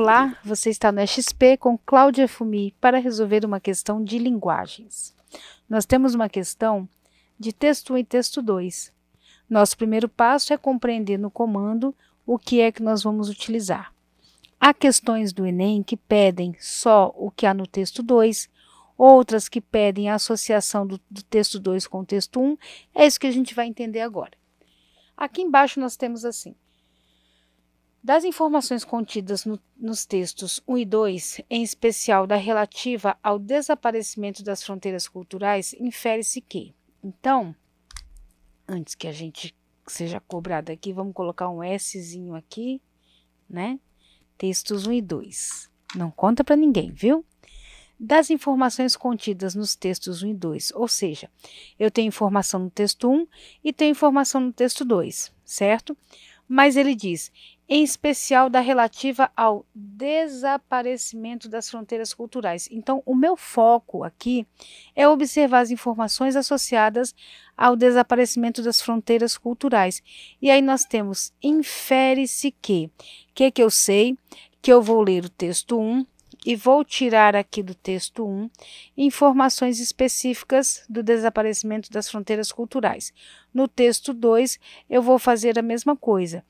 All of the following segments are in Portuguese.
Olá, você está no XP com Cláudia Fumi para resolver uma questão de linguagens. Nós temos uma questão de texto 1 e texto 2. Nosso primeiro passo é compreender no comando o que é que nós vamos utilizar. Há questões do Enem que pedem só o que há no texto 2, outras que pedem a associação do, do texto 2 com o texto 1. Um. É isso que a gente vai entender agora. Aqui embaixo nós temos assim: das informações contidas no, nos textos 1 e 2, em especial da relativa ao desaparecimento das fronteiras culturais, infere-se que. Então, antes que a gente seja cobrado aqui, vamos colocar um Szinho aqui, né? Textos 1 e 2. Não conta para ninguém, viu? das informações contidas nos textos 1 e 2, ou seja, eu tenho informação no texto 1 e tenho informação no texto 2, certo? Mas ele diz: em especial da relativa ao desaparecimento das fronteiras culturais. Então, o meu foco aqui é observar as informações associadas ao desaparecimento das fronteiras culturais. E aí nós temos infere-se que. O que, que eu sei? Que eu vou ler o texto 1 e vou tirar aqui do texto 1 informações específicas do desaparecimento das fronteiras culturais. No texto 2, eu vou fazer a mesma coisa.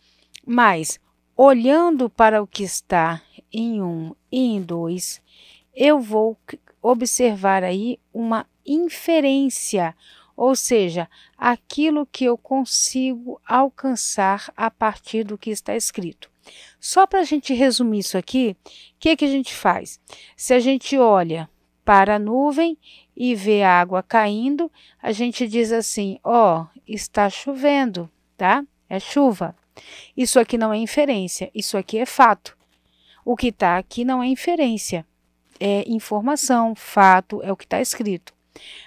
Mas olhando para o que está em um e em dois, eu vou observar aí uma inferência, ou seja, aquilo que eu consigo alcançar a partir do que está escrito. Só para a gente resumir isso aqui, o que, que a gente faz? Se a gente olha para a nuvem e vê a água caindo, a gente diz assim: ó, oh, está chovendo, tá? É chuva. Isso aqui não é inferência, isso aqui é fato. O que está aqui não é inferência, é informação, fato, é o que está escrito.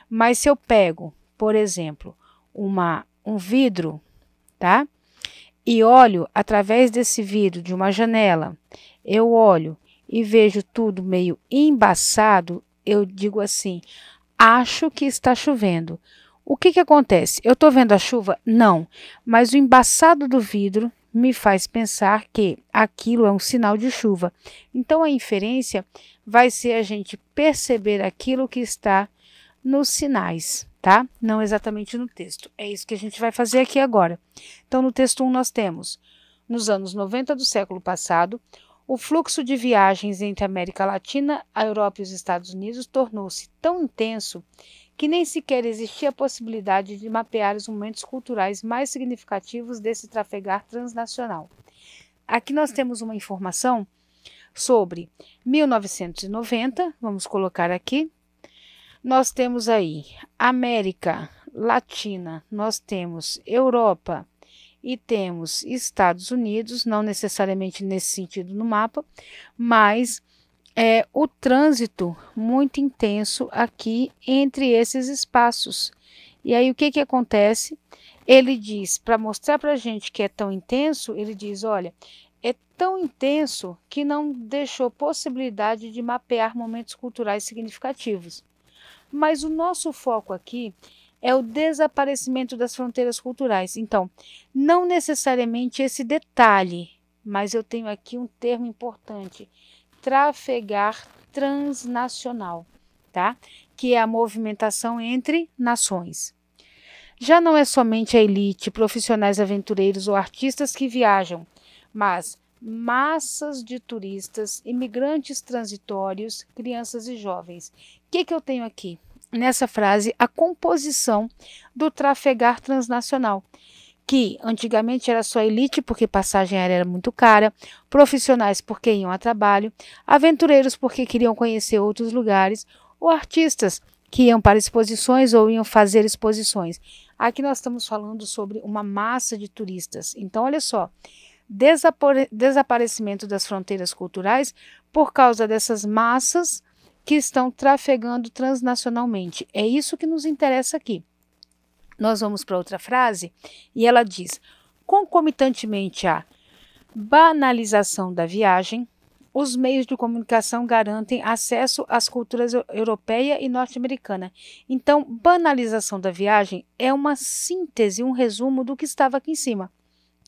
Mas se eu pego, por exemplo, uma, um vidro, tá? E olho através desse vidro de uma janela, eu olho e vejo tudo meio embaçado, eu digo assim: acho que está chovendo, o que, que acontece? Eu estou vendo a chuva? Não, mas o embaçado do vidro me faz pensar que aquilo é um sinal de chuva. Então a inferência vai ser a gente perceber aquilo que está nos sinais, tá? Não exatamente no texto. É isso que a gente vai fazer aqui agora. Então no texto 1 nós temos: nos anos 90 do século passado, o fluxo de viagens entre a América Latina, a Europa e os Estados Unidos tornou-se tão intenso que nem sequer existia a possibilidade de mapear os momentos culturais mais significativos desse trafegar transnacional. Aqui nós temos uma informação sobre 1990, vamos colocar aqui. Nós temos aí América Latina, nós temos Europa, e temos Estados Unidos, não necessariamente nesse sentido no mapa, mas é, o trânsito muito intenso aqui entre esses espaços. E aí o que, que acontece? Ele diz, para mostrar para a gente que é tão intenso, ele diz: olha, é tão intenso que não deixou possibilidade de mapear momentos culturais significativos. Mas o nosso foco aqui é o desaparecimento das fronteiras culturais. Então, não necessariamente esse detalhe, mas eu tenho aqui um termo importante: trafegar transnacional, tá? Que é a movimentação entre nações. Já não é somente a elite, profissionais aventureiros ou artistas que viajam, mas massas de turistas, imigrantes transitórios, crianças e jovens. O que, que eu tenho aqui? nessa frase a composição do trafegar transnacional, que antigamente era só elite porque passagem aérea era muito cara, profissionais porque iam a trabalho, aventureiros porque queriam conhecer outros lugares, ou artistas que iam para exposições ou iam fazer exposições. Aqui nós estamos falando sobre uma massa de turistas. Então, olha só, desapare desaparecimento das fronteiras culturais por causa dessas massas que estão trafegando transnacionalmente. É isso que nos interessa aqui. Nós vamos para outra frase e ela diz: concomitantemente à banalização da viagem, os meios de comunicação garantem acesso às culturas europeia e norte-americana. Então, banalização da viagem é uma síntese, um resumo do que estava aqui em cima.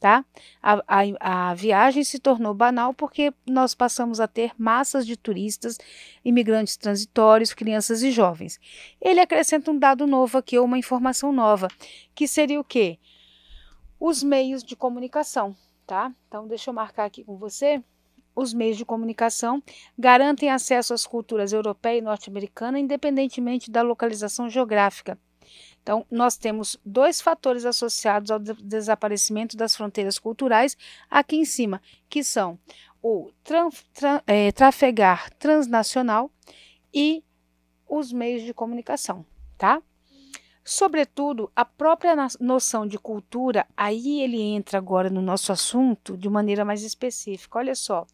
Tá? A, a, a, viagem se tornou banal porque nós passamos a ter massas de turistas, imigrantes transitórios, crianças e jovens. Ele acrescenta um dado novo aqui, uma informação nova, que seria o quê? Os meios de comunicação, tá? Então, deixa eu marcar aqui com você. Os meios de comunicação garantem acesso às culturas europeia e norte-americana, independentemente da localização geográfica então, nós temos dois fatores associados ao desaparecimento das fronteiras culturais aqui em cima, que são o traf, é, trafegar transnacional e os meios de comunicação, tá? Sobretudo, a própria noção de cultura, aí ele entra agora no nosso assunto de maneira mais específica. Olha só,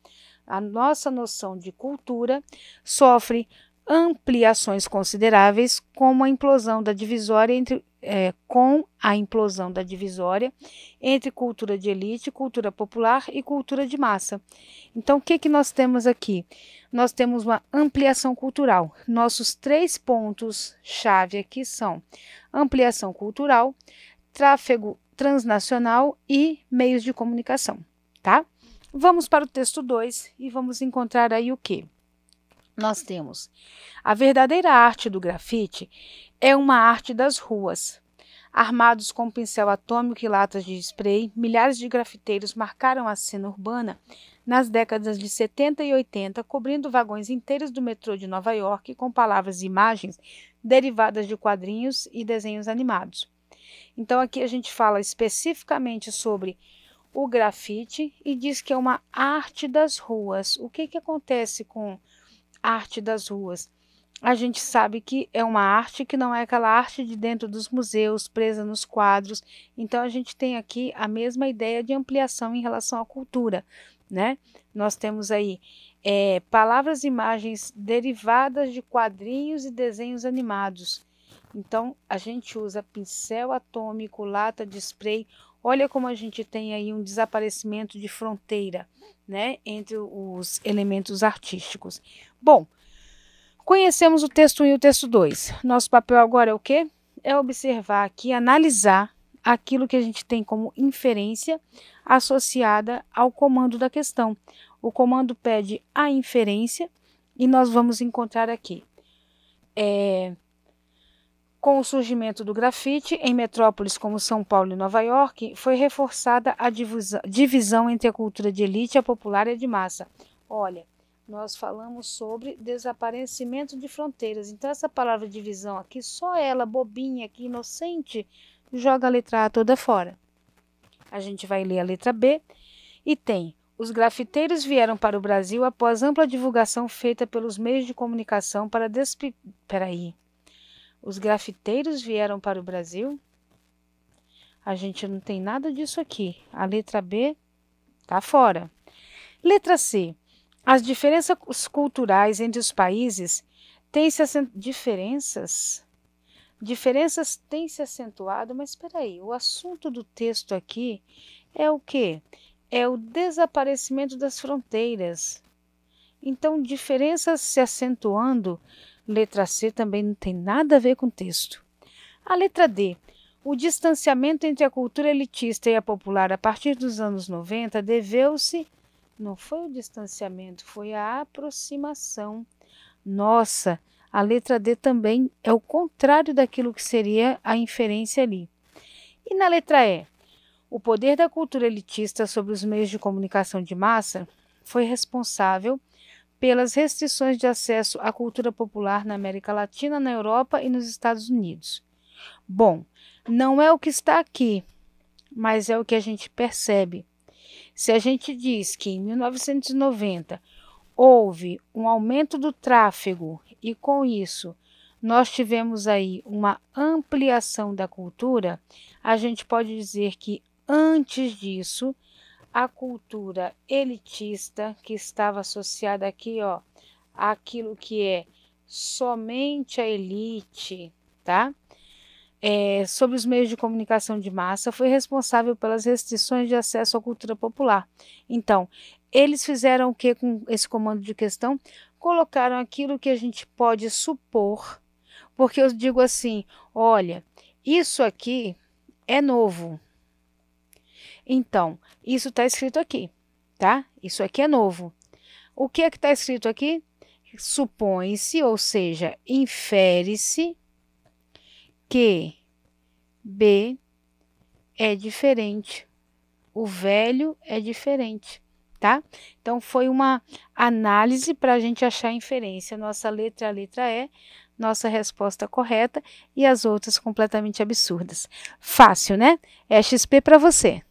a nossa noção de cultura sofre ampliações consideráveis, como a implosão da divisória entre é, com a implosão da divisória entre cultura de elite, cultura popular e cultura de massa. Então, o que, que nós temos aqui? Nós temos uma ampliação cultural. Nossos três pontos-chave aqui são ampliação cultural, tráfego transnacional e meios de comunicação, tá? Vamos para o texto 2 e vamos encontrar aí o que? nós temos. A verdadeira arte do grafite é uma arte das ruas. Armados com pincel atômico e latas de spray, milhares de grafiteiros marcaram a cena urbana nas décadas de 70 e 80, cobrindo vagões inteiros do metrô de Nova York com palavras e imagens derivadas de quadrinhos e desenhos animados. Então aqui a gente fala especificamente sobre o grafite e diz que é uma arte das ruas. O que, que acontece com arte das ruas. A gente sabe que é uma arte que não é aquela arte de dentro dos museus, presa nos quadros. Então a gente tem aqui a mesma ideia de ampliação em relação à cultura, né? Nós temos aí é, palavras e imagens derivadas de quadrinhos e desenhos animados. Então a gente usa pincel atômico, lata de spray Olha como a gente tem aí um desaparecimento de fronteira, né, entre os elementos artísticos. Bom, conhecemos o texto 1 e o texto 2. Nosso papel agora é o quê? É observar aqui, analisar aquilo que a gente tem como inferência associada ao comando da questão. O comando pede a inferência e nós vamos encontrar aqui. É, com o surgimento do grafite em metrópoles como São Paulo e Nova York, foi reforçada a divisão entre a cultura de elite, a popular e a de massa. Olha, nós falamos sobre desaparecimento de fronteiras. Então, essa palavra divisão aqui, só ela, bobinha aqui, inocente, joga a letra A toda fora. A gente vai ler a letra B e tem. Os grafiteiros vieram para o Brasil após ampla divulgação feita pelos meios de comunicação para despir. Peraí. Os grafiteiros vieram para o Brasil? A gente não tem nada disso aqui. A letra B está fora. Letra C. As diferenças culturais entre os países têm-se acentuado. Diferenças? Diferenças têm-se acentuado, mas espera aí, o assunto do texto aqui é o quê? É o desaparecimento das fronteiras. Então, diferenças se acentuando Letra C também não tem nada a ver com o texto. A letra D. O distanciamento entre a cultura elitista e a popular a partir dos anos 90 deveu-se. Não foi o distanciamento, foi a aproximação. Nossa, a letra D também é o contrário daquilo que seria a inferência ali. E na letra E? O poder da cultura elitista sobre os meios de comunicação de massa foi responsável pelas restrições de acesso à cultura popular na América Latina, na Europa e nos Estados Unidos. Bom, não é o que está aqui, mas é o que a gente percebe. Se a gente diz que em 1990 houve um aumento do tráfego e com isso nós tivemos aí uma ampliação da cultura, a gente pode dizer que antes disso a cultura elitista que estava associada aqui, ó, aquilo que é somente a elite, tá? É, sobre os meios de comunicação de massa, foi responsável pelas restrições de acesso à cultura popular. Então, eles fizeram o que com esse comando de questão? Colocaram aquilo que a gente pode supor, porque eu digo assim: olha, isso aqui é novo, então, isso está escrito aqui, tá? Isso aqui é novo. O que é que está escrito aqui? Supõe-se, ou seja, infere-se que B é diferente. O velho é diferente, tá? Então, foi uma análise para a gente achar a inferência. Nossa letra é a letra E, nossa resposta correta e as outras completamente absurdas. Fácil, né? É XP para você.